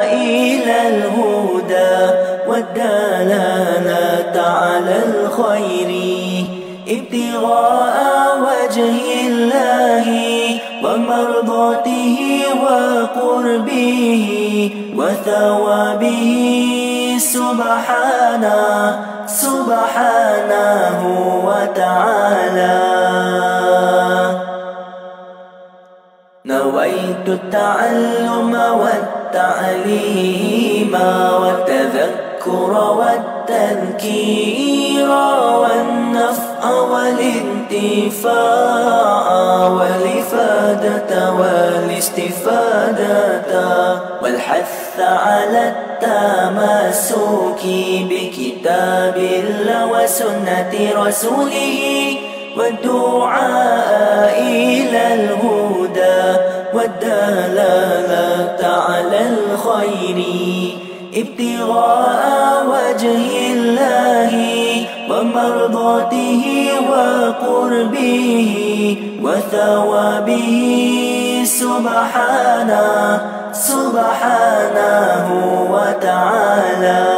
إلى الهدى والدلالة على الخير ابتغاء وجه الله ومرضاته وقربه وثوابه سبحانه سبحانه وتعالى نويت التعلم والتعلم والتعليم والتذكر والتذكير والنفع والانتفاع والإفادة والاستفادة والحث على التمسك بكتاب الله وسنة رسوله والدعاء إلى الهدى والدلالة على الخير ابتغاء وجه الله ومرضاته وقربه وثوابه سبحانه سبحانه وتعالى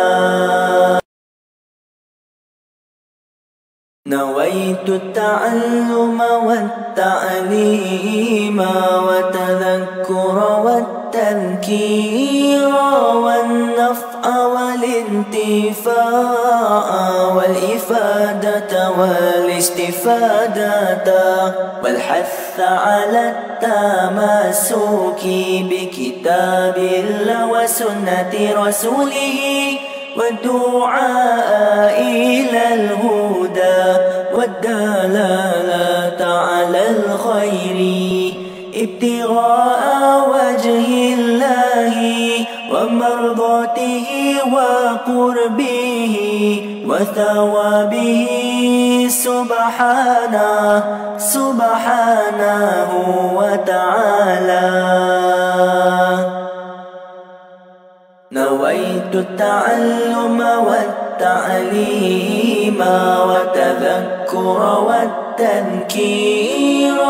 نويت التعلم والتعليم وتذكر والتذكير والنفع والانتفاع والإفادة والاستفادة والحث على التماسك بكتاب الله وسنة رسوله والدعاء إلى الهدى والدلالة على الخير ابتغاء وجه الله ومرضاته وقربه وثوابه سبحانه سبحانه وتعالى التعلم والتعليم والتذكر والتنكير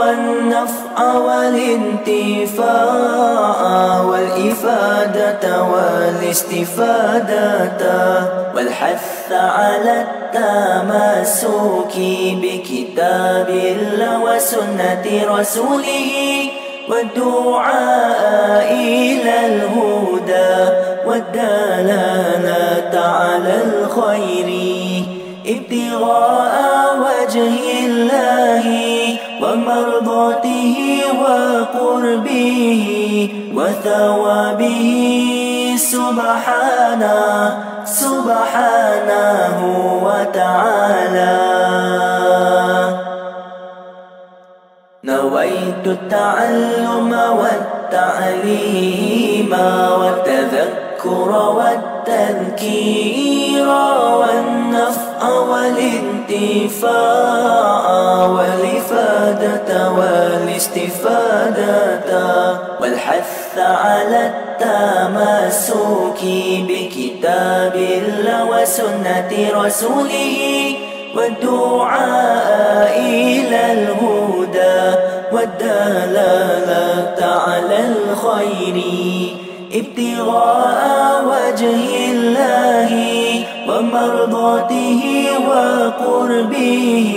والنفع والانتفاع والإفادة والاستفادة والحث على التمسك بكتاب الله وسنة رسوله والدعاء إلى الهدى والدلالة على الخير ابتغاء وجه الله ومرضاته وقربه وثوابه سبحانه سبحانه وتعالى نويت التعلم والتعليم والتذكر والذكر والتذكير والنفع والانتفاع والإفادة والاستفادة والحث على التمسك بكتاب الله وسنة رسوله والدعاء إلى الهدى والدلالة على الخير ابتغاء وجه الله ومرضاته وقربه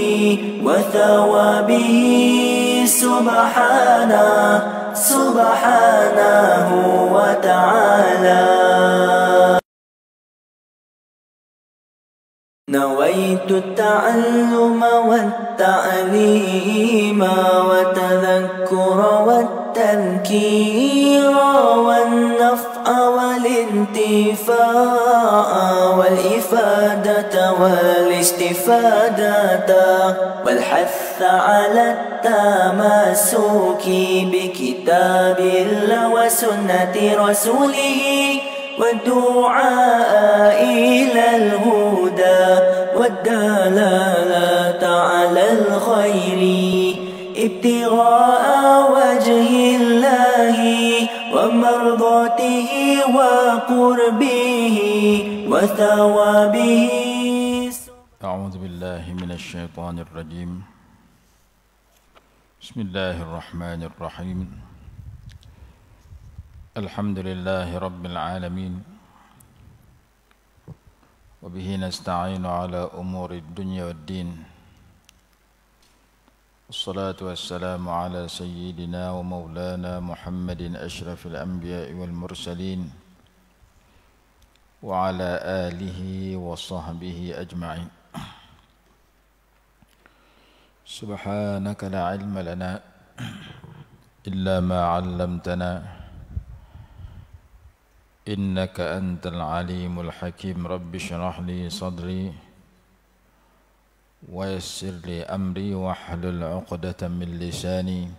وثوابه سبحانه سبحانه وتعالى نويت التعلم والتعليم وتذكر والتذكير والانتفاء والإفادة والاستفادة والحث على التمسك بكتاب الله وسنة رسوله والدعاء إلى الهدى والدلالة على الخير ابتغاء وجه الله ومرضاته وقربه وثوابه أعوذ بالله من الشيطان الرجيم بسم الله الرحمن الرحيم الحمد لله رب العالمين وبه نستعين على أمور الدنيا والدين الصلاة والسلام على سيدنا ومولانا محمد أشرف الأنبياء والمرسلين وعلى آله وصحبه أجمعين سبحانك لا علم لنا إلا ما علمتنا إنك أنت العليم الحكيم رب اشرح لي صدري ويسر لي أمري واحلل عقدة من لساني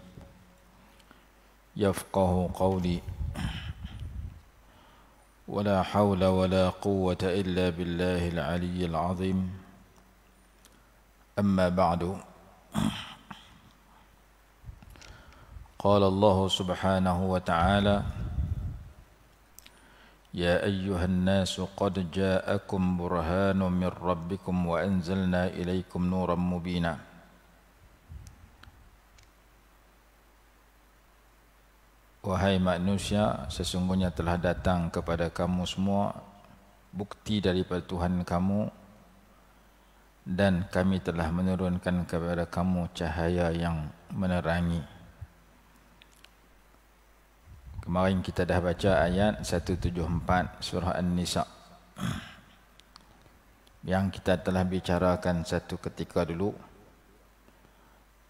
يفقه قولي ولا حول ولا قوة إلا بالله العلي العظيم أما بعد قال الله سبحانه وتعالى يا أيها الناس قد جاءكم برهان من ربكم وأنزلنا إليكم نورا مبينا Wahai manusia, sesungguhnya telah datang kepada kamu semua bukti daripada Tuhan kamu dan kami telah menurunkan kepada kamu cahaya yang menerangi. Kemarin kita dah baca ayat 174 surah An-Nisa. Yang kita telah bicarakan satu ketika dulu.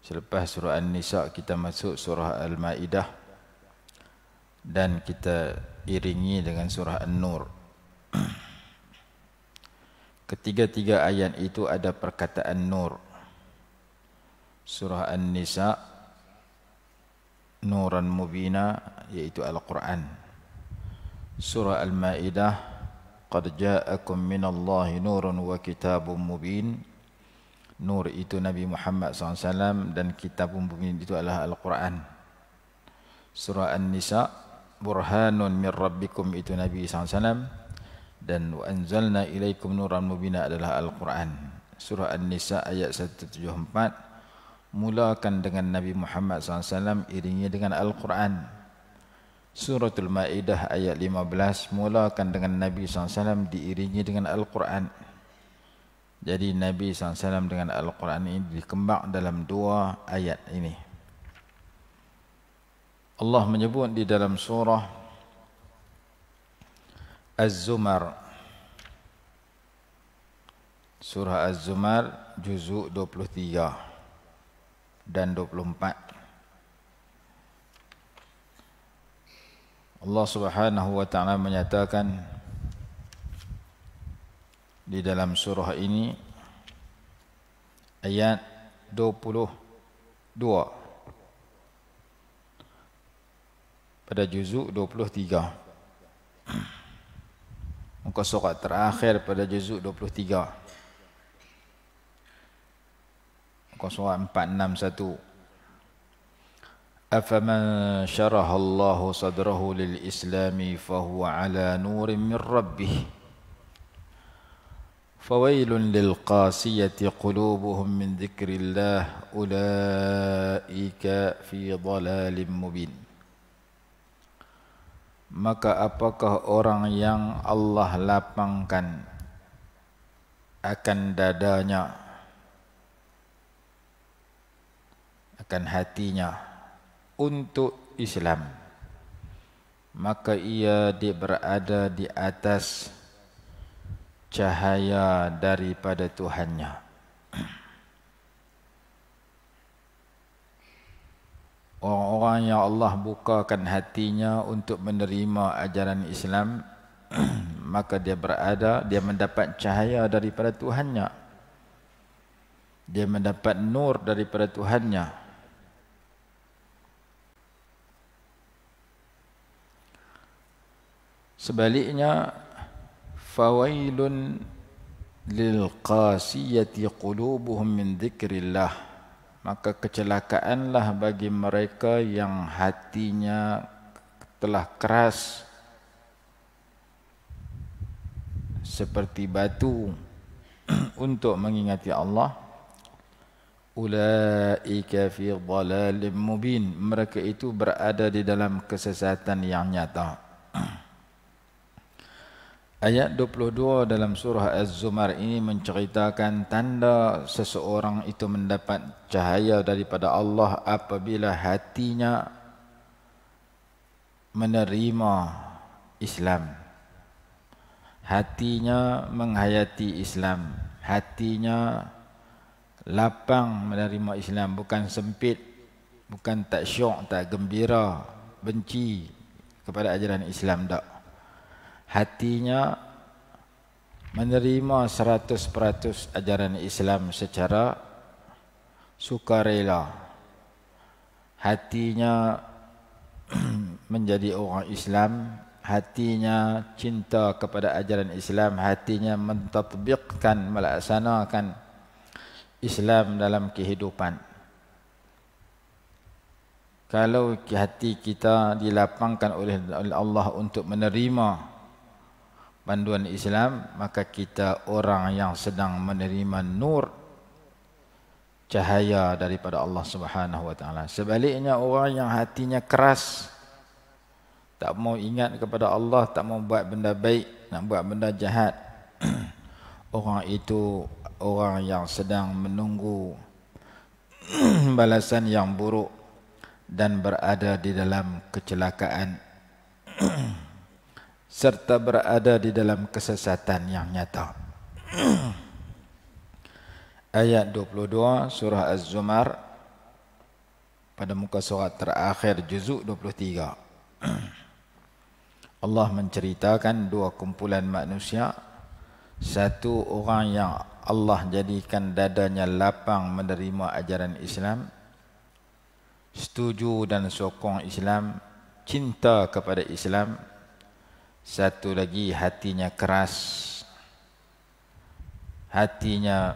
Selepas surah An-Nisa kita masuk surah Al-Maidah dan kita iringi dengan surah An-Nur. Ketiga-tiga ayat itu ada perkataan Nur. Surah An-Nisa nuran mubina yaitu Al-Quran Surah Al-Ma'idah Qad ja'akum minallahi nurun wa kitabun mubin Nur itu Nabi Muhammad SAW dan kitab mubin itu adalah Al-Quran Surah An-Nisa Burhanun min Rabbikum itu Nabi SAW dan wa anzalna ilaikum nuran mubina adalah Al-Quran Surah An-Nisa ayat 174 mulakan dengan Nabi Muhammad SAW iringi dengan Al-Quran Suratul Ma'idah ayat 15 mulakan dengan Nabi SAW diiringi dengan Al-Quran jadi Nabi SAW dengan Al-Quran ini dikembang dalam dua ayat ini Allah menyebut di dalam surah Az-Zumar Surah Az-Zumar juzuk 23 dan 24 Allah Subhanahu wa taala menyatakan di dalam surah ini ayat 22 pada juzuk 23 muka surat terakhir pada juzuk 23 0461 Afaman syarah Allah sadrahu lil islami fahuwa ala nurin min rabbih فويل للقاسية قلوبهم من ذكر الله Ulaika fi ضلال مبين Maka apakah orang yang Allah lapangkan akan dadanya akan hatinya untuk Islam maka ia di berada di atas cahaya daripada Tuhannya orang-orang yang Allah bukakan hatinya untuk menerima ajaran Islam maka dia berada dia mendapat cahaya daripada Tuhannya dia mendapat nur daripada Tuhannya Sebaliknya fawailun lil qasiyati qulubuhum min dzikrillah. Maka kecelakaanlah bagi mereka yang hatinya telah keras seperti batu untuk mengingati Allah ulaika fi dhalalim mubin mereka itu berada di dalam kesesatan yang nyata Ayat 22 dalam surah Az-Zumar ini menceritakan tanda seseorang itu mendapat cahaya daripada Allah apabila hatinya menerima Islam. Hatinya menghayati Islam. Hatinya lapang menerima Islam. Bukan sempit. Bukan tak syok, tak gembira. Benci kepada ajaran Islam. Tak hatinya menerima 100% ajaran Islam secara sukarela hatinya menjadi orang Islam hatinya cinta kepada ajaran Islam hatinya mentatbikkan melaksanakan Islam dalam kehidupan kalau hati kita dilapangkan oleh Allah untuk menerima panduan Islam maka kita orang yang sedang menerima nur cahaya daripada Allah Subhanahu wa taala sebaliknya orang yang hatinya keras tak mau ingat kepada Allah tak mau buat benda baik nak buat benda jahat orang itu orang yang sedang menunggu balasan yang buruk dan berada di dalam kecelakaan serta berada di dalam kesesatan yang nyata. Ayat 22 surah Az-Zumar pada muka surat terakhir juzuk 23. Allah menceritakan dua kumpulan manusia. Satu orang yang Allah jadikan dadanya lapang menerima ajaran Islam. Setuju dan sokong Islam. Cinta kepada Islam. Islam satu lagi hatinya keras hatinya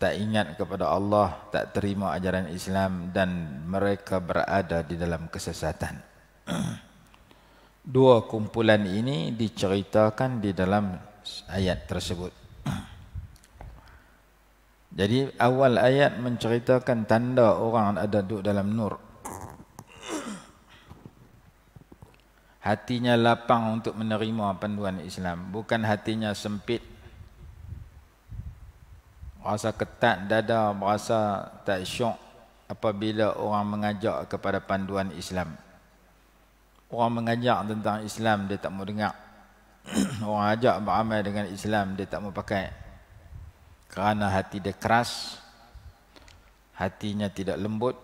tak ingat kepada Allah tak terima ajaran Islam dan mereka berada di dalam kesesatan dua kumpulan ini diceritakan di dalam ayat tersebut jadi awal ayat menceritakan tanda orang ada duduk dalam nur hatinya lapang untuk menerima panduan Islam bukan hatinya sempit rasa ketat dada rasa tak syok apabila orang mengajak kepada panduan Islam orang mengajak tentang Islam dia tak mau dengar orang ajak beramal dengan Islam dia tak mau pakai kerana hati dia keras hatinya tidak lembut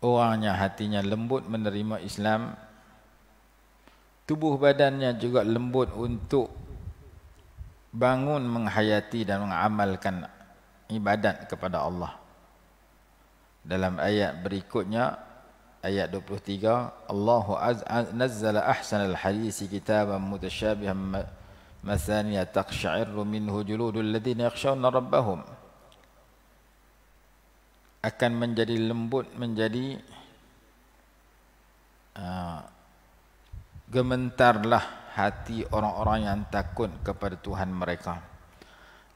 Orangnya hatinya lembut menerima Islam tubuh badannya juga lembut untuk bangun menghayati dan mengamalkan ibadat kepada Allah dalam ayat berikutnya ayat 23 Allahu nazzala ahsanal hadis kitaban mutasyabihan mathaniya taqsha'irru minhu juludul ladzina yakhshawna rabbahum akan menjadi lembut menjadi uh, gementarlah hati orang-orang yang takut kepada Tuhan mereka.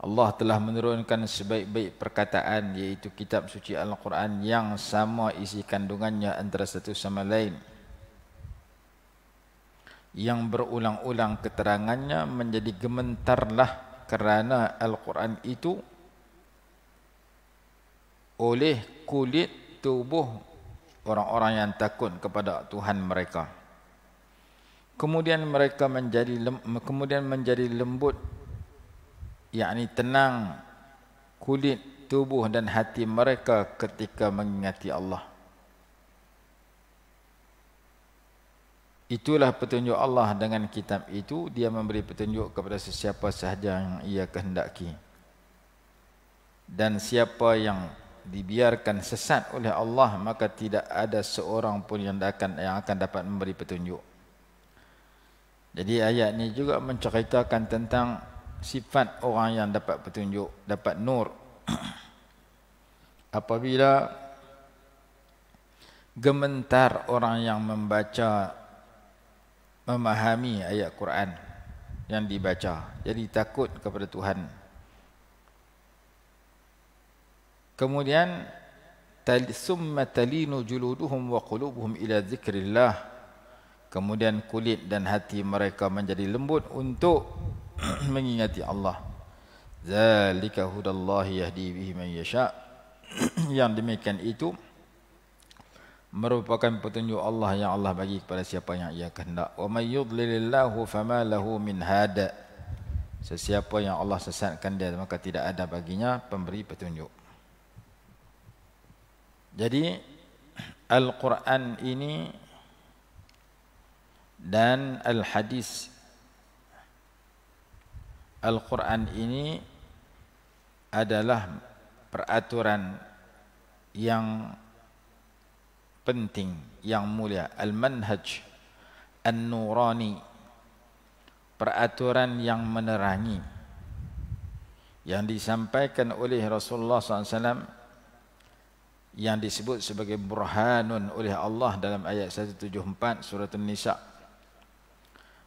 Allah telah menurunkan sebaik-baik perkataan yaitu kitab suci Al-Quran yang sama isi kandungannya antara satu sama lain. Yang berulang-ulang keterangannya menjadi gementarlah kerana Al-Quran itu oleh kulit tubuh orang-orang yang takut kepada Tuhan mereka. Kemudian mereka menjadi kemudian menjadi lembut yakni tenang kulit tubuh dan hati mereka ketika mengingati Allah. Itulah petunjuk Allah dengan kitab itu dia memberi petunjuk kepada sesiapa sahaja yang ia kehendaki. Dan siapa yang dibiarkan sesat oleh Allah maka tidak ada seorang pun yang akan yang akan dapat memberi petunjuk. Jadi ayat ini juga menceritakan tentang sifat orang yang dapat petunjuk, dapat nur. Apabila gementar orang yang membaca memahami ayat Quran yang dibaca. Jadi takut kepada Tuhan. Kemudian summa talinu juluduhum wa qulubuhum ila zikrillah. Kemudian kulit dan hati mereka menjadi lembut untuk mengingati Allah. Zalika hudallahi yahdi bihi man yasha. Yang demikian itu merupakan petunjuk Allah yang Allah bagi kepada siapa yang ia kehendak. Wa may yudlilillahu fama lahu min hada. Sesiapa yang Allah sesatkan dia maka tidak ada baginya pemberi petunjuk. Jadi Al-Quran ini dan Al-Hadis Al-Quran ini adalah peraturan yang penting, yang mulia Al-Manhaj An-Nurani Peraturan yang menerangi Yang disampaikan oleh Rasulullah SAW yang disebut sebagai burhanun oleh Allah dalam ayat 174 surah An-Nisa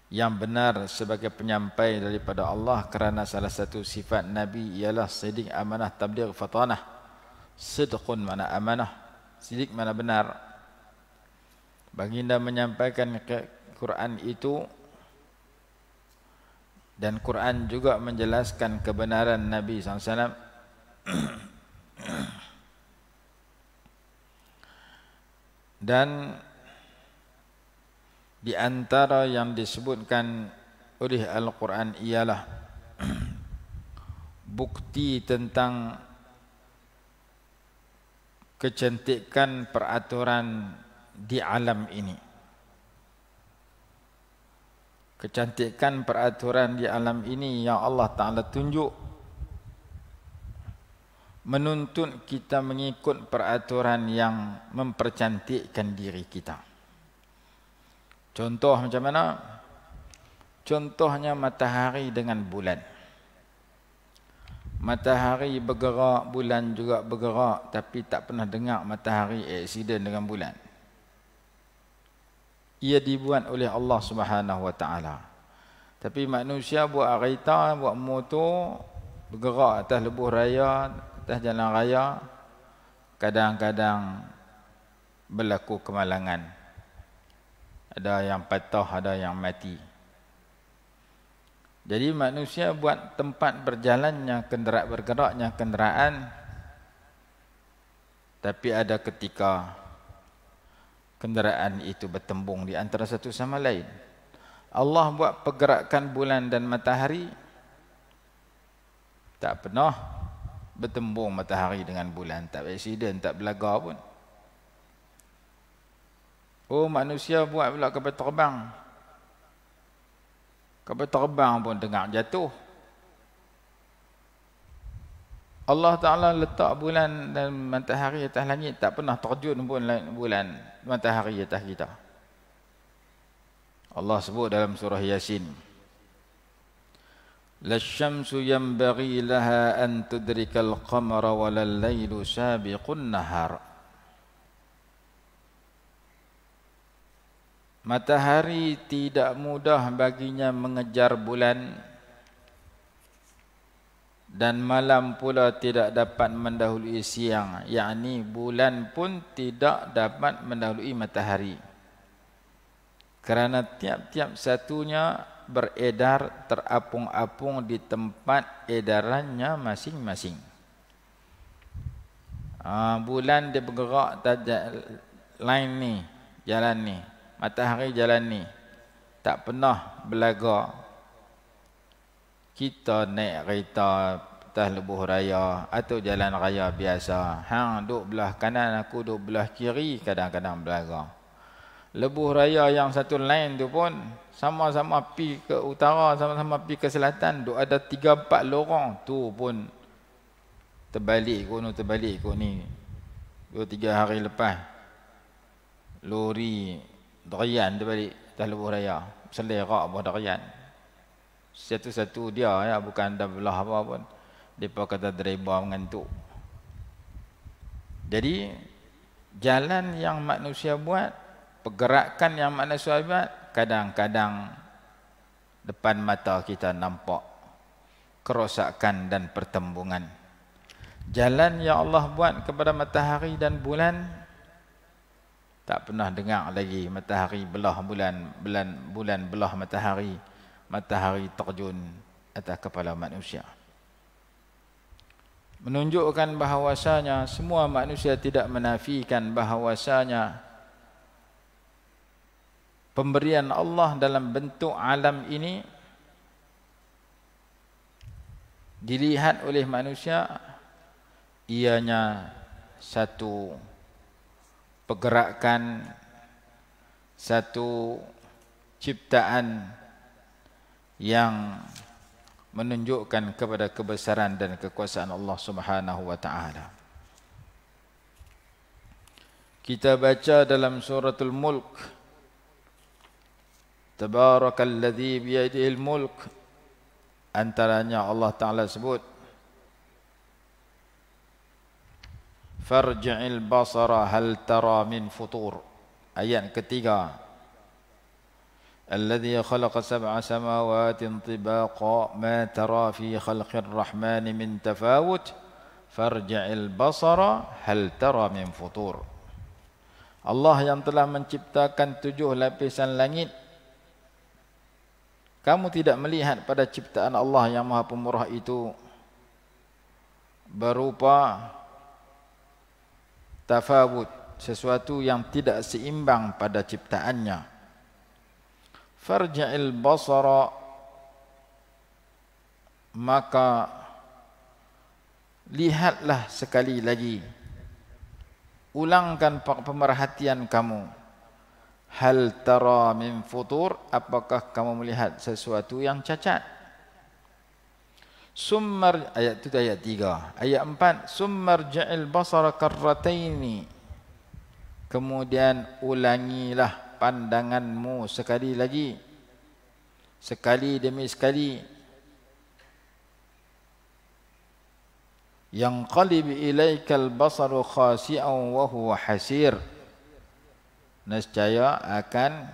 yang benar sebagai penyampai daripada Allah kerana salah satu sifat nabi ialah sidik amanah tabligh fatanah sidqun mana amanah sidik mana benar baginda menyampaikan ke Quran itu dan Quran juga menjelaskan kebenaran Nabi sallallahu alaihi wasallam dan di antara yang disebutkan oleh Al-Quran ialah bukti tentang kecantikan peraturan di alam ini. Kecantikan peraturan di alam ini yang Allah Ta'ala tunjuk menuntun kita mengikut peraturan yang mempercantikkan diri kita. Contoh macam mana? Contohnya matahari dengan bulan. Matahari bergerak, bulan juga bergerak tapi tak pernah dengar matahari eksiden dengan bulan. Ia dibuat oleh Allah Subhanahu Wa Taala. Tapi manusia buat kereta, buat motor, bergerak atas lebuh raya, atas jalan raya kadang-kadang berlaku kemalangan ada yang patah ada yang mati jadi manusia buat tempat berjalannya kendera bergeraknya kenderaan tapi ada ketika kenderaan itu bertembung di antara satu sama lain Allah buat pergerakan bulan dan matahari tak pernah bertembung matahari dengan bulan tak accident tak belaga pun oh manusia buat pula kapal terbang kapal terbang pun tengah jatuh Allah Ta'ala letak bulan dan matahari atas langit tak pernah terjun pun bulan matahari atas kita Allah sebut dalam surah Yasin Yasin للشمس ينبغي لها أن تدرك القمر ولا الليل سابق النهار Matahari tidak mudah baginya mengejar bulan dan malam pula tidak dapat mendahului siang yakni bulan pun tidak dapat mendahului matahari kerana tiap-tiap satunya beredar terapung-apung di tempat edarannya masing-masing. Uh, bulan dia bergerak tajak lain ni, jalan ni. Matahari jalan ni. Tak pernah belaga. Kita naik kereta petah lebuh raya atau jalan raya biasa. Hang duduk belah kanan aku duduk belah kiri kadang-kadang belagak lebuh raya yang satu lain tu pun sama-sama pi ke utara sama-sama pi ke selatan duk ada tiga 4 lorong tu pun terbalik ko no terbalik ko ni dua tiga hari lepas lori Darian terbalik dah lebuh raya selerak buah Darian satu-satu dia ya bukan dah belah apa pun depa kata driver mengantuk jadi jalan yang manusia buat pergerakan yang mana sahabat kadang-kadang depan mata kita nampak kerosakan dan pertembungan jalan yang Allah buat kepada matahari dan bulan tak pernah dengar lagi matahari belah bulan bulan bulan belah matahari matahari terjun atas kepala manusia menunjukkan bahawasanya semua manusia tidak menafikan bahawasanya pemberian Allah dalam bentuk alam ini dilihat oleh manusia ianya satu pergerakan satu ciptaan yang menunjukkan kepada kebesaran dan kekuasaan Allah Subhanahu wa Kita baca dalam suratul mulk تبارك الذي بيده الملك أنتلانيا الله تعالى سبوت فارجع البصر هل ترى من فطور أيان كتيغا الذي خلق سبع سماوات طباقا ما ترى في خلق الرحمن من تفاوت فارجع البصر هل ترى من فطور الله yang telah menciptakan tujuh lapisan langit Kamu tidak melihat pada ciptaan Allah yang maha pemurah itu Berupa Tafawud Sesuatu yang tidak seimbang pada ciptaannya Farja'il basara Maka Lihatlah sekali lagi Ulangkan pemerhatian kamu Kamu Hal tara min futur Apakah kamu melihat sesuatu yang cacat Summar ayat itu ayat 3. Ayat 4, summar ja'il basara karrataini. Kemudian ulangilah pandanganmu sekali lagi. Sekali demi sekali. Yang qalib ilaikal basaru khasi'an wa huwa hasir nescaya akan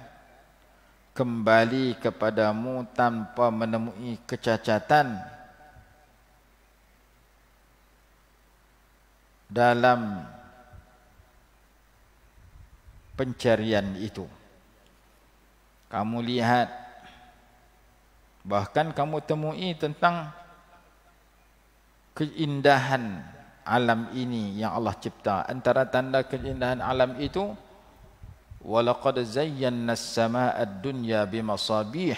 kembali kepadamu tanpa menemui kecacatan dalam pencarian itu. Kamu lihat bahkan kamu temui tentang keindahan alam ini yang Allah cipta. Antara tanda keindahan alam itu walaqad zayyana as-samaa'a ad-dunya bimasabih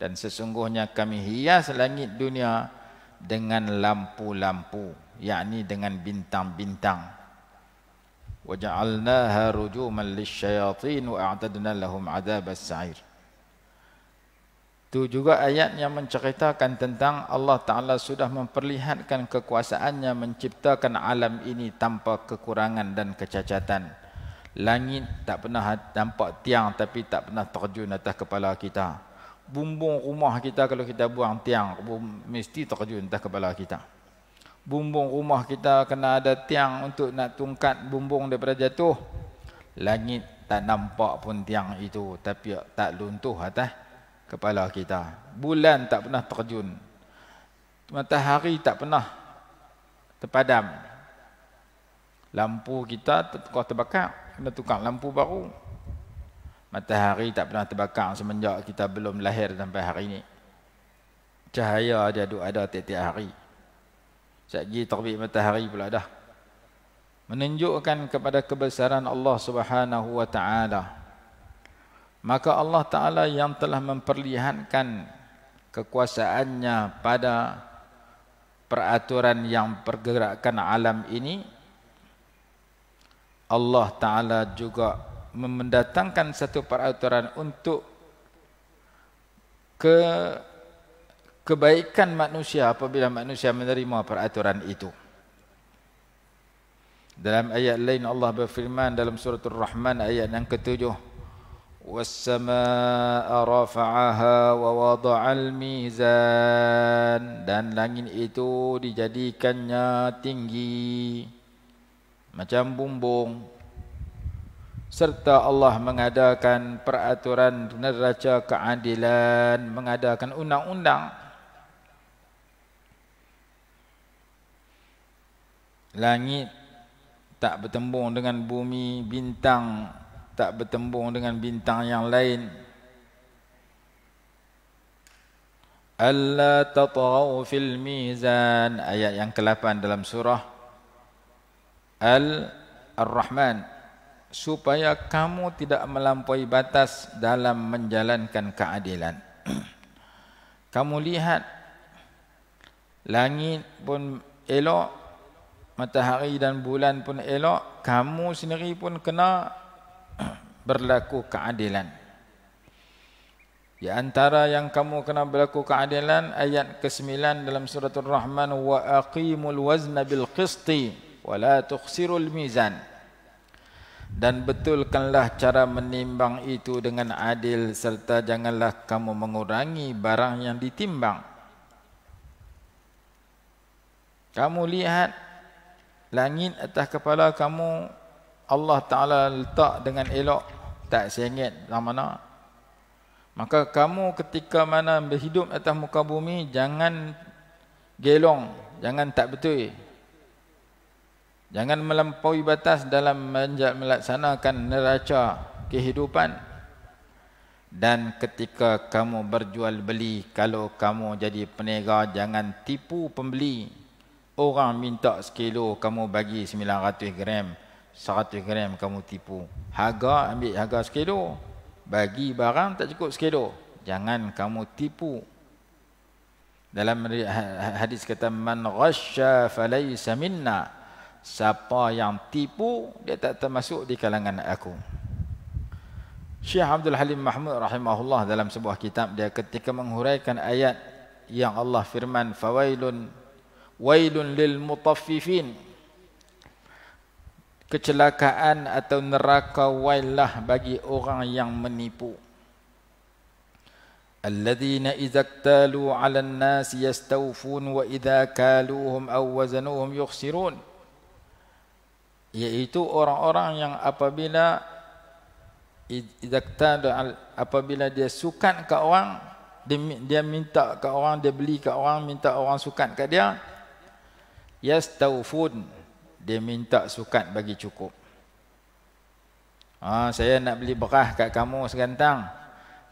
dan sesungguhnya kami hias langit dunia dengan lampu-lampu yakni dengan bintang-bintang waja'alnaha rujuman lisyayatin wa a'tadna lahum adzabas sa'ir itu juga ayat yang menceritakan tentang Allah Ta'ala sudah memperlihatkan kekuasaannya menciptakan alam ini tanpa kekurangan dan kecacatan. Langit tak pernah ha- nampak tiang tapi tak pernah terjun atas kepala kita. Bumbung rumah kita kalau kita buang tiang mesti terjun atas kepala kita. Bumbung rumah kita kena ada tiang untuk nak tungkat bumbung daripada jatuh. Langit tak nampak pun tiang itu tapi tak luntuh atas kepala kita. Bulan tak pernah terjun. Matahari tak pernah terpadam. Lampu kita kau terbakar kena tukar lampu baru. Matahari tak pernah terbakar semenjak kita belum lahir sampai hari ini. Cahaya ada duk ada tiap-tiap hari. Sekejap lagi terbit matahari pula dah. Menunjukkan kepada kebesaran Allah Subhanahu wa taala. Maka Allah Taala yang telah memperlihatkan kekuasaannya pada peraturan yang pergerakan alam ini Allah Ta'ala juga mendatangkan satu peraturan untuk ke kebaikan manusia apabila manusia menerima peraturan itu. Dalam ayat lain Allah berfirman dalam surah Ar-Rahman ayat yang ketujuh. وَالسَّمَاءَ رَفَعَهَا وَوَضَعَ الْمِيزَانِ Dan langit itu dijadikannya tinggi macam bumbung serta Allah mengadakan peraturan neraca keadilan mengadakan undang-undang langit tak bertembung dengan bumi bintang tak bertembung dengan bintang yang lain Allah tatau fil mizan ayat yang ke-8 dalam surah Al-Rahman supaya kamu tidak melampaui batas dalam menjalankan keadilan. Kamu lihat langit pun elok, matahari dan bulan pun elok, kamu sendiri pun kena berlaku keadilan. Di antara yang kamu kena berlaku keadilan ayat ke-9 dalam surah Ar-Rahman wa aqimul wazna bil qisti wala tuksirul mizan dan betulkanlah cara menimbang itu dengan adil serta janganlah kamu mengurangi barang yang ditimbang kamu lihat langit atas kepala kamu Allah taala letak dengan elok tak sengit dalam mana maka kamu ketika mana berhidup atas muka bumi jangan gelong jangan tak betul Jangan melampaui batas dalam melaksanakan neraca kehidupan. Dan ketika kamu berjual beli, kalau kamu jadi peniaga jangan tipu pembeli. Orang minta sekilo kamu bagi 900 gram, 100 gram kamu tipu. Harga ambil harga sekilo, bagi barang tak cukup sekilo. Jangan kamu tipu. Dalam ha- ha- hadis kata man ghasya falaysa minna siapa yang tipu dia tak termasuk di kalangan aku Syekh Abdul Halim Mahmud rahimahullah dalam sebuah kitab dia ketika menghuraikan ayat yang Allah firman fawailun wailun lil mutaffifin kecelakaan atau neraka wailah bagi orang yang menipu الذين إذا اكتالوا على الناس يستوفون وإذا كالوهم أو وزنوهم يخسرون yaitu orang-orang yang apabila idakta apabila dia suka ke orang dia, minta ke orang dia beli ke orang minta orang sukan ke dia yastaufun dia minta suka bagi cukup ha, saya nak beli berah kat kamu segantang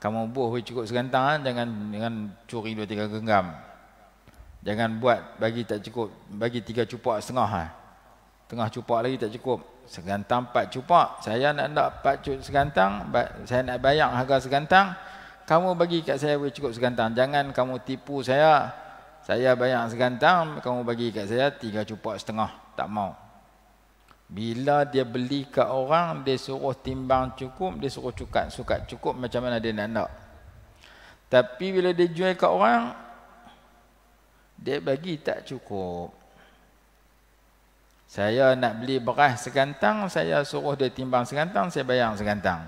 kamu buah cukup segantang ha, jangan dengan curi dua tiga genggam jangan buat bagi tak cukup bagi tiga cupak setengah ha tengah cupak lagi tak cukup segantang empat cupak saya nak nak empat cupak segantang saya nak bayar harga segantang kamu bagi kat saya boleh cukup segantang jangan kamu tipu saya saya bayar segantang kamu bagi kat saya tiga cupak setengah tak mau bila dia beli ke orang dia suruh timbang cukup dia suruh cukat suka cukup macam mana dia nak nak tapi bila dia jual ke orang dia bagi tak cukup saya nak beli beras segantang, saya suruh dia timbang segantang, saya bayar segantang.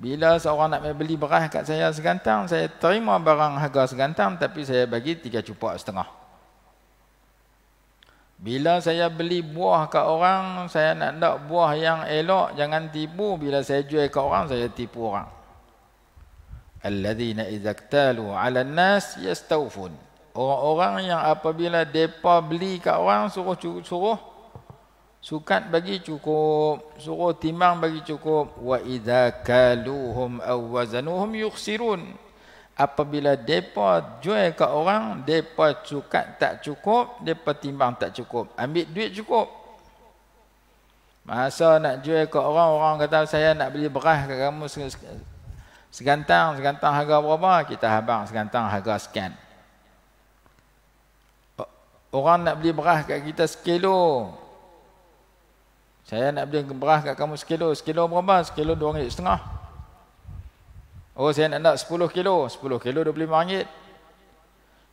Bila seorang nak beli beras kat saya segantang, saya terima barang harga segantang tapi saya bagi tiga cupak setengah. Bila saya beli buah kat orang, saya nak nak buah yang elok, jangan tipu. Bila saya jual kat orang, saya tipu orang. Alladzina idza iktalu 'ala an-nas yastawfun. Orang-orang yang apabila depa beli kat orang suruh suruh Sukat bagi cukup, suruh timang bagi cukup. Wa idza kaluhum aw wazanuhum yukhsirun. Apabila depa jual ke orang, depa cukat tak cukup, depa timbang tak cukup. Ambil duit cukup. Masa nak jual ke orang, orang kata saya nak beli beras ke kamu segantang, segantang harga berapa? Kita habang segantang harga sekian. Orang nak beli beras ke kita sekilo, saya nak beli beras kat kamu sekilo. Sekilo berapa? Sekilo dua ringgit setengah. Oh saya nak nak sepuluh kilo. Sepuluh kilo dua puluh lima ringgit.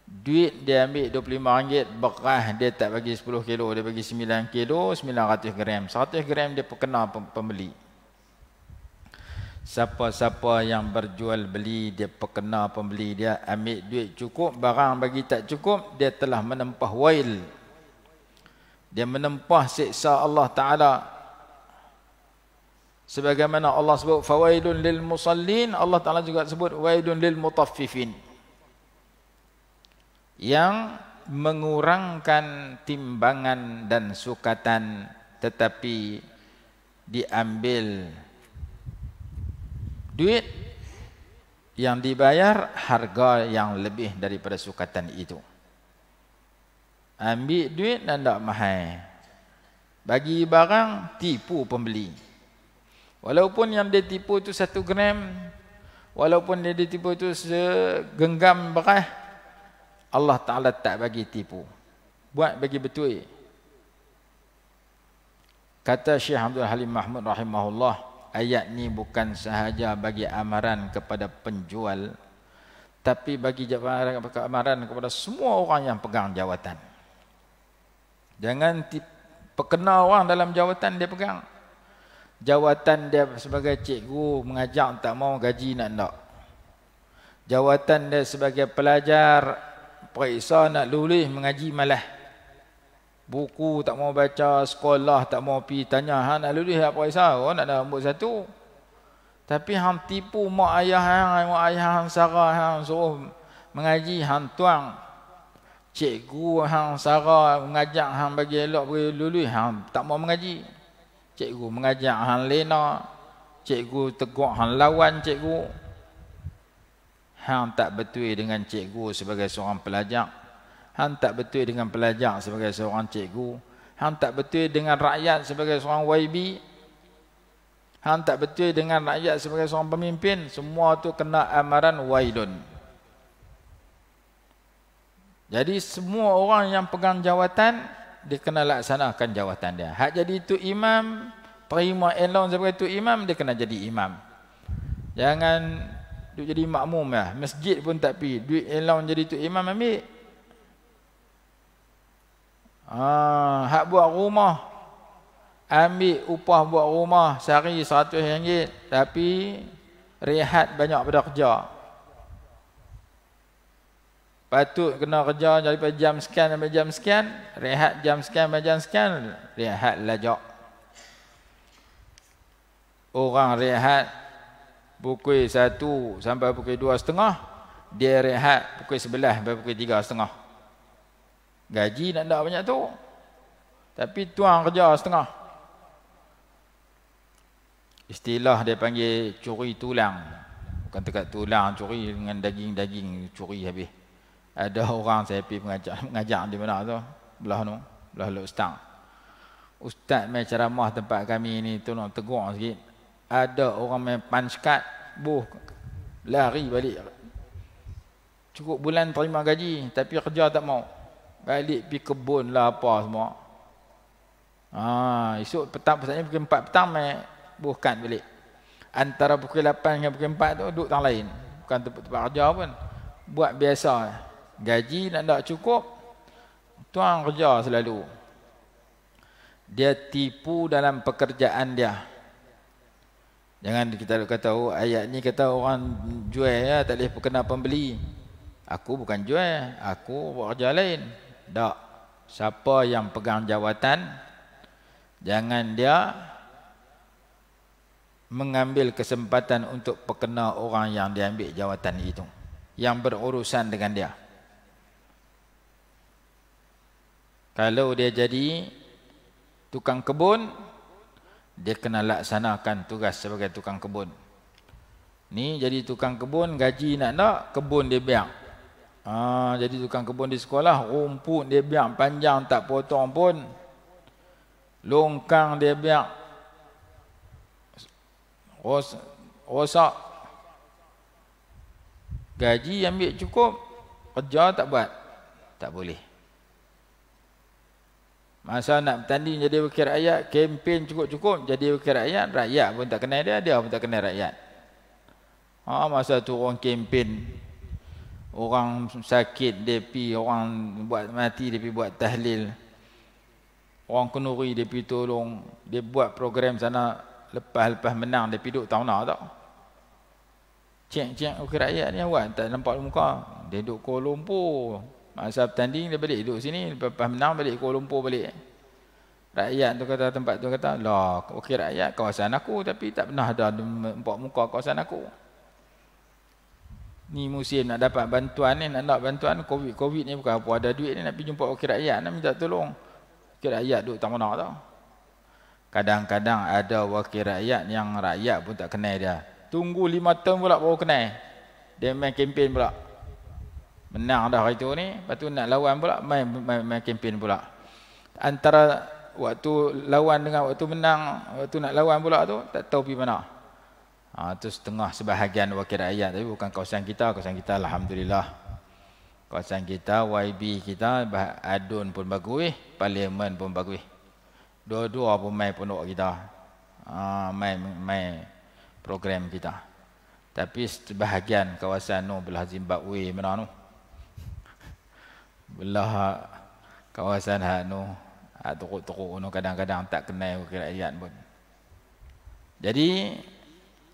Duit dia ambil dua puluh lima ringgit. Beras dia tak bagi sepuluh kilo. Dia bagi sembilan kilo, sembilan ratus gram. Seratus gram dia perkena pembeli. Siapa-siapa yang berjual beli dia perkena pembeli dia ambil duit cukup barang bagi tak cukup dia telah menempah wail dia menempah siksa Allah taala sebagaimana Allah sebut fawailun lil musallin Allah taala juga sebut wailun lil mutaffifin yang mengurangkan timbangan dan sukatan tetapi diambil duit yang dibayar harga yang lebih daripada sukatan itu. Ambil duit dan tak mahal. Bagi barang, tipu pembeli. Walaupun yang dia tipu itu satu gram, walaupun dia tipu itu segenggam berah, Allah Ta'ala tak bagi tipu. Buat bagi betul. Kata Syekh Abdul Halim Mahmud rahimahullah, ayat ni bukan sahaja bagi amaran kepada penjual, tapi bagi amaran kepada semua orang yang pegang jawatan. Jangan perkena orang dalam jawatan dia pegang. Jawatan dia sebagai cikgu mengajar tak mau gaji nak nak. Jawatan dia sebagai pelajar periksa nak lulus mengaji malah. Buku tak mau baca, sekolah tak mau pergi tanya hang nak lulus apa periksa, oh nak ada rambut satu. Tapi hang tipu mak ayah hang, mak ayah hang sarah hang suruh mengaji hang tuang Cikgu hang Sarah mengajak hang bagi elok bagi lulus hang tak mau mengaji. Cikgu mengajak hang Lena. Cikgu tegur hang lawan cikgu. Hang tak betul dengan cikgu sebagai seorang pelajar. Hang tak betul dengan pelajar sebagai seorang cikgu. Hang tak betul dengan rakyat sebagai seorang YB. Hang tak betul dengan rakyat sebagai seorang pemimpin. Semua tu kena amaran Wailun. Jadi semua orang yang pegang jawatan dia kena laksanakan jawatan dia. Hak jadi itu imam, terima elaun sebagai itu imam dia kena jadi imam. Jangan duk jadi makmum lah. Masjid pun tak pi. Duit elaun jadi itu imam ambil. Ah, hak buat rumah ambil upah buat rumah sehari 100 ringgit tapi rehat banyak pada kerja. Patut kena kerja daripada jam sekian sampai jam sekian. Rehat jam sekian sampai jam sekian. Rehat lajak. Orang rehat pukul satu sampai pukul dua setengah. Dia rehat pukul sebelah sampai pukul tiga setengah. Gaji nak tak banyak tu. Tapi tuang kerja setengah. Istilah dia panggil curi tulang. Bukan dekat tulang curi dengan daging-daging curi habis ada orang saya pergi mengajar, mengajar di mana tu? Belah tu, belah lu ustaz. Ustaz main ceramah tempat kami ni tu nak tegur sikit. Ada orang main punch card, buh, lari balik. Cukup bulan terima gaji, tapi kerja tak mau. Balik pergi kebun lah apa semua. Ha, esok petang pesannya pukul 4 petang main buh card balik. Antara pukul 8 dengan pukul 4 tu duduk tang lain. Bukan tempat-tempat kerja pun. Buat biasa gaji nak tak cukup tuan kerja selalu dia tipu dalam pekerjaan dia jangan kita kata oh, ayat ni kata orang jual ya, tak boleh kena pembeli aku bukan jual aku buat kerja lain tak siapa yang pegang jawatan jangan dia mengambil kesempatan untuk perkena orang yang dia ambil jawatan itu yang berurusan dengan dia. Kalau dia jadi tukang kebun, dia kena laksanakan tugas sebagai tukang kebun. Ni jadi tukang kebun, gaji nak nak, kebun dia biar. Ha, jadi tukang kebun di sekolah, rumput dia biar panjang tak potong pun. Longkang dia biar. Ros, rosak. Gaji ambil cukup, kerja tak buat. Tak boleh. Masa nak bertanding jadi wakil rakyat, kempen cukup-cukup jadi wakil rakyat, rakyat pun tak kenal dia, dia pun tak kenal rakyat. Ha, masa tu orang kempen, orang sakit dia pi, orang buat mati dia pi buat tahlil. Orang kenuri dia pi tolong, dia buat program sana lepas-lepas menang dia pi duk tahun tak. Cek-cek wakil rakyat ni awak tak nampak muka, dia duk Kuala Lumpur. Masa bertanding dia balik duduk sini, lepas menang balik Kuala Lumpur balik. Rakyat tu kata tempat tu kata, lah okey rakyat kawasan aku tapi tak pernah ada empat muka kawasan aku. Ni musim nak dapat bantuan ni, nak nak bantuan COVID-COVID ni bukan apa ada duit ni nak pergi jumpa wakil rakyat nak minta tolong. Wakil rakyat duduk tak mana tau. Kadang-kadang ada wakil rakyat yang rakyat pun tak kenal dia. Tunggu lima tahun pula baru kenal. Dia main kempen pula. Menang dah hari tu ni, lepas tu nak lawan pula main, main, main kempen pula. Antara waktu lawan dengan waktu menang, waktu nak lawan pula tu tak tahu pergi mana. Ha, tu setengah sebahagian wakil rakyat tapi bukan kawasan kita, kawasan kita Alhamdulillah. Kawasan kita, YB kita, Adun pun bagui, Parlimen pun bagui. Dua-dua pun main penuh kita. Ha, main, main program kita. Tapi sebahagian kawasan tu belah Zimbabwe mana tu. Belah kawasan hak Hak ah, teruk-teruk no, kadang-kadang tak kenal wakil ayat pun. Jadi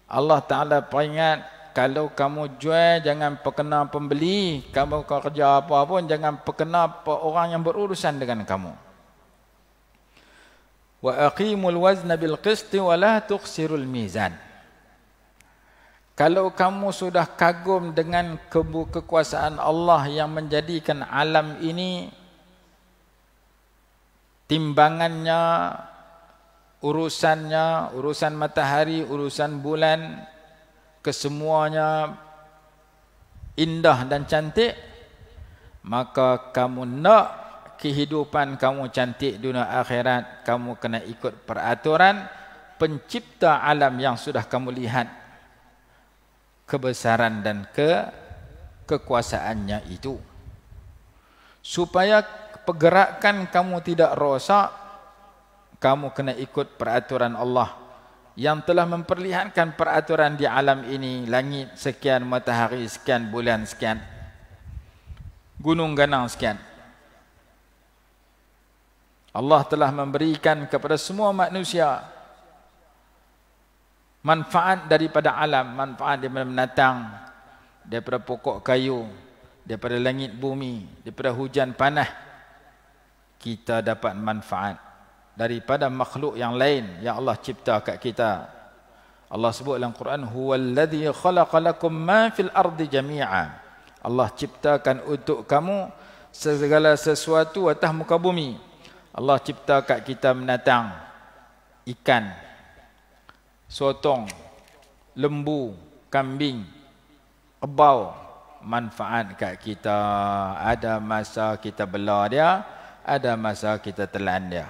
Allah Ta'ala peringat kalau kamu jual jangan perkena pembeli, kamu kerja apa pun jangan perkena orang yang berurusan dengan kamu. Wa aqimul wazna bil qisti wa la tuksirul mizan. Kalau kamu sudah kagum dengan kekuasaan Allah yang menjadikan alam ini timbangannya, urusannya, urusan matahari, urusan bulan, kesemuanya indah dan cantik, maka kamu nak kehidupan kamu cantik dunia akhirat, kamu kena ikut peraturan pencipta alam yang sudah kamu lihat kebesaran dan ke kekuasaannya itu supaya pergerakan kamu tidak rosak kamu kena ikut peraturan Allah yang telah memperlihatkan peraturan di alam ini langit sekian matahari sekian bulan sekian gunung ganang sekian Allah telah memberikan kepada semua manusia manfaat daripada alam manfaat daripada menatang daripada pokok kayu daripada langit bumi daripada hujan panah kita dapat manfaat daripada makhluk yang lain yang Allah cipta kat kita. Allah sebut dalam Quran huwallazi khalaqa lakum ma fil ardi jami'a. Allah ciptakan untuk kamu segala sesuatu atas muka bumi. Allah cipta kat kita menatang ikan, sotong, lembu, kambing, abau. manfaat kat kita. Ada masa kita bela dia, ada masa kita telan dia.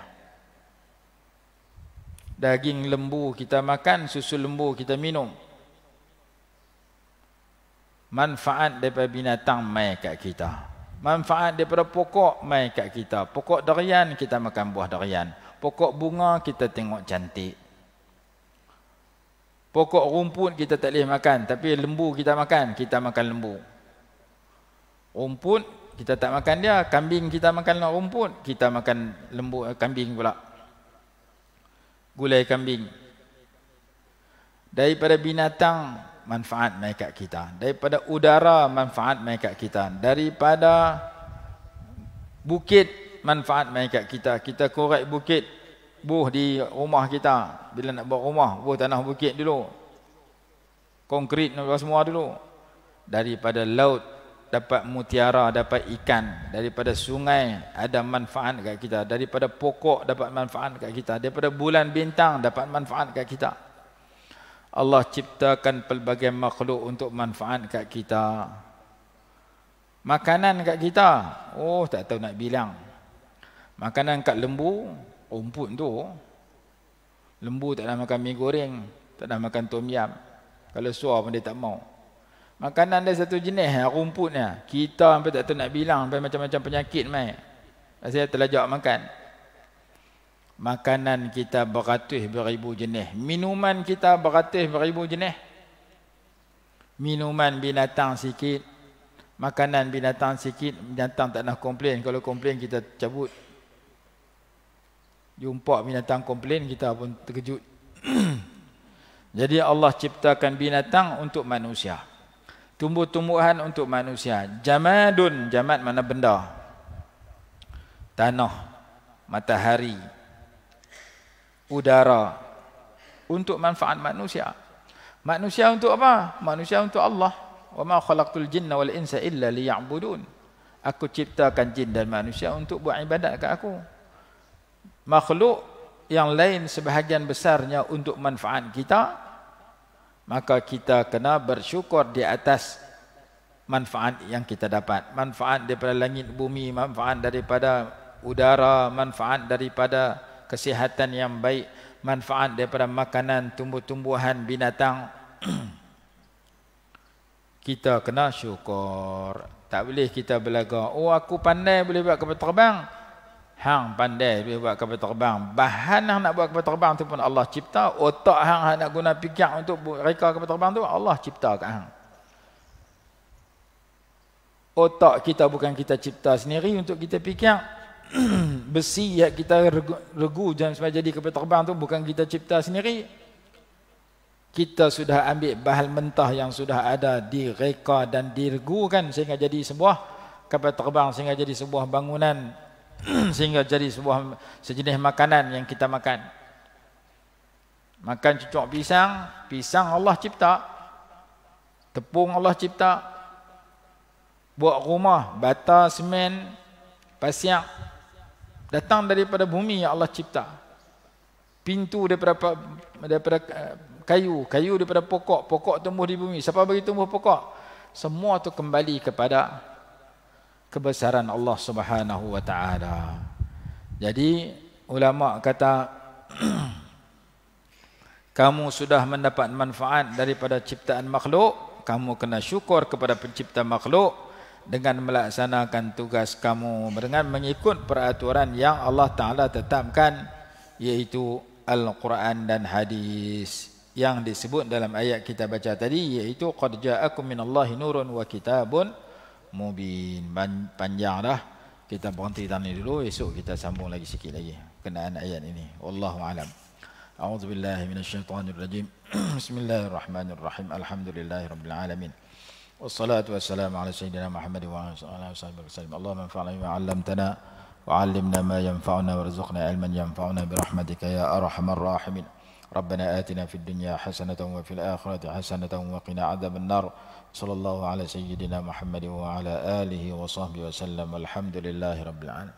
Daging lembu kita makan, susu lembu kita minum. Manfaat daripada binatang mai kat kita. Manfaat daripada pokok mai kat kita. Pokok durian kita makan buah durian. Pokok bunga kita tengok cantik. Pokok rumput kita tak boleh makan. Tapi lembu kita makan, kita makan lembu. Rumput kita tak makan dia kambing kita makan nak rumput kita makan lembu eh, kambing pula gulai kambing daripada binatang manfaat mereka kita daripada udara manfaat mereka kita daripada bukit manfaat mereka kita kita korek bukit buh di rumah kita bila nak buat rumah buh tanah bukit dulu konkrit semua dulu daripada laut dapat mutiara, dapat ikan. Daripada sungai ada manfaat kat kita. Daripada pokok dapat manfaat kat kita. Daripada bulan bintang dapat manfaat kat kita. Allah ciptakan pelbagai makhluk untuk manfaat kat kita. Makanan kat kita, oh tak tahu nak bilang. Makanan kat lembu, rumput tu. Lembu tak nak makan mie goreng, tak nak makan tom yam. Kalau suar pun dia tak mau. Makanan dia satu jenis eh, rumputnya. Eh. Kita sampai tak tahu nak bilang sampai macam-macam penyakit mai. Saya terlajak makan. Makanan kita beratus beribu jenis. Minuman kita beratus beribu jenis. Minuman binatang sikit. Makanan binatang sikit. Binatang tak nak komplain. Kalau komplain kita cabut. Jumpa binatang komplain kita pun terkejut. Jadi Allah ciptakan binatang untuk Manusia tumbuh-tumbuhan untuk manusia jamadun jamad mana benda tanah matahari udara untuk manfaat manusia manusia untuk apa manusia untuk Allah wa ma khalaqtul jinna wal insa illa liya'budun aku ciptakan jin dan manusia untuk buat ibadat ke aku makhluk yang lain sebahagian besarnya untuk manfaat kita maka kita kena bersyukur di atas manfaat yang kita dapat manfaat daripada langit bumi manfaat daripada udara manfaat daripada kesihatan yang baik manfaat daripada makanan tumbuh-tumbuhan binatang kita kena syukur tak boleh kita berlagak oh aku pandai boleh buat kapal terbang Hang pandai boleh buat kapal terbang. Bahan hang nak buat kapal terbang tu pun Allah cipta. Otak hang nak guna pikir untuk reka kapal terbang tu Allah cipta kat hang. Otak kita bukan kita cipta sendiri untuk kita pikir. Besi yang kita regu, regu jangan sampai jadi kapal terbang tu bukan kita cipta sendiri. Kita sudah ambil bahan mentah yang sudah ada di direka dan diregukan sehingga jadi sebuah kapal terbang sehingga jadi sebuah bangunan sehingga jadi sebuah sejenis makanan yang kita makan. Makan cucuk pisang, pisang Allah cipta. Tepung Allah cipta. Buat rumah, bata, semen, pasir. Datang daripada bumi yang Allah cipta. Pintu daripada, daripada eh, kayu, kayu daripada pokok, pokok tumbuh di bumi. Siapa bagi tumbuh pokok? Semua itu kembali kepada kebesaran Allah Subhanahu wa taala. Jadi ulama kata kamu sudah mendapat manfaat daripada ciptaan makhluk, kamu kena syukur kepada pencipta makhluk dengan melaksanakan tugas kamu dengan mengikut peraturan yang Allah taala tetapkan yaitu Al-Quran dan hadis yang disebut dalam ayat kita baca tadi yaitu qad ja'akum minallahi nurun wa kitabun mubin panjang dah kita berhenti tadi dulu esok kita sambung lagi sikit lagi kenaan ayat ini wallahu alam a'udzu billahi minasyaitonir rajim bismillahirrahmanirrahim alhamdulillahi rabbil alamin wassalatu wassalamu ala sayyidina muhammad wa ala alihi wasallam allahumma fa'al ma 'allamtana wa'allimna ma yanfa'una warzuqna ilman yanfa'una birahmatika ya arhamar rahimin ربنا آتنا في الدنيا حسنة وفي الآخرة حسنة وقنا عذاب النار صلى الله على سيدنا محمد وعلى آله وصحبه وسلم الحمد لله رب العالمين